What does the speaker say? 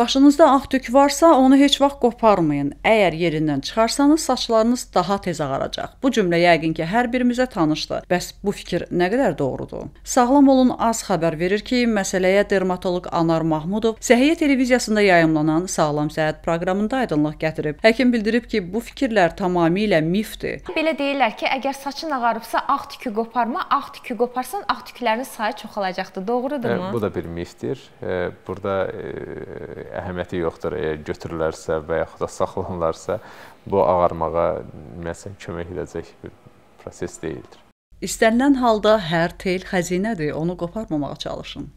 Başınızda ağ tük varsa, onu heç vaxt qoparmayın. Əgər yerindən çıxarsanız, saçlarınız daha tez ağaracaq. Bu cümlə yəqin ki, hər birimizə tanışdır. Bəs bu fikir nə qədər doğrudur? Sağlam olun az xəbər verir ki, məsələyə dermatoloq Anar Mahmudov Səhiyyə televiziyasında yayımlanan Sağlam səhhət proqramında aydınlıq gətirib. Həkim bildirib ki, bu fikirlər tamamilə mifdir. Belə deyirlər ki, əgər saçın ağarıbsa, ağ tükü qoparma, ağ tükü qoparsan, ağ tüklərinin sayı çoxalacaqdır. Doğrudurmu? Hə, bu da bir mifdir. Hə, burada e, əhəmiyyəti yoxdur. Əgər götürülərsə və yaxud da saxlanılarsa, bu ağarmağa məsələn kömək edəcək bir proses deyildir. İstənilən halda hər tel xəzinədir, onu qoparmamağa çalışın.